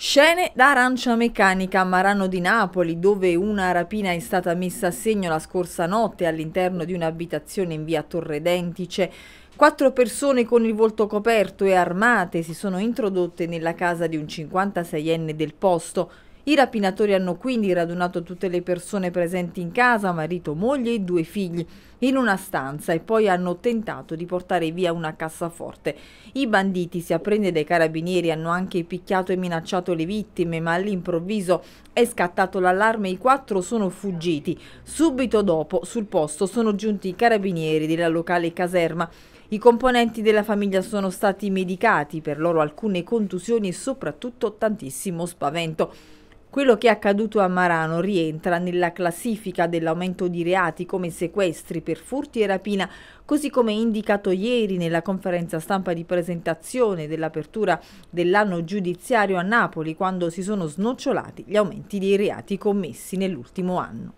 Scene da arancia meccanica a Marano di Napoli, dove una rapina è stata messa a segno la scorsa notte all'interno di un'abitazione in via Torre Dentice. Quattro persone con il volto coperto e armate si sono introdotte nella casa di un 56enne del posto. I rapinatori hanno quindi radunato tutte le persone presenti in casa, marito, moglie e due figli, in una stanza e poi hanno tentato di portare via una cassaforte. I banditi, si apprende dai carabinieri, hanno anche picchiato e minacciato le vittime, ma all'improvviso è scattato l'allarme e i quattro sono fuggiti. Subito dopo, sul posto, sono giunti i carabinieri della locale caserma. I componenti della famiglia sono stati medicati, per loro alcune contusioni e soprattutto tantissimo spavento. Quello che è accaduto a Marano rientra nella classifica dell'aumento di reati come sequestri per furti e rapina, così come indicato ieri nella conferenza stampa di presentazione dell'apertura dell'anno giudiziario a Napoli, quando si sono snocciolati gli aumenti dei reati commessi nell'ultimo anno.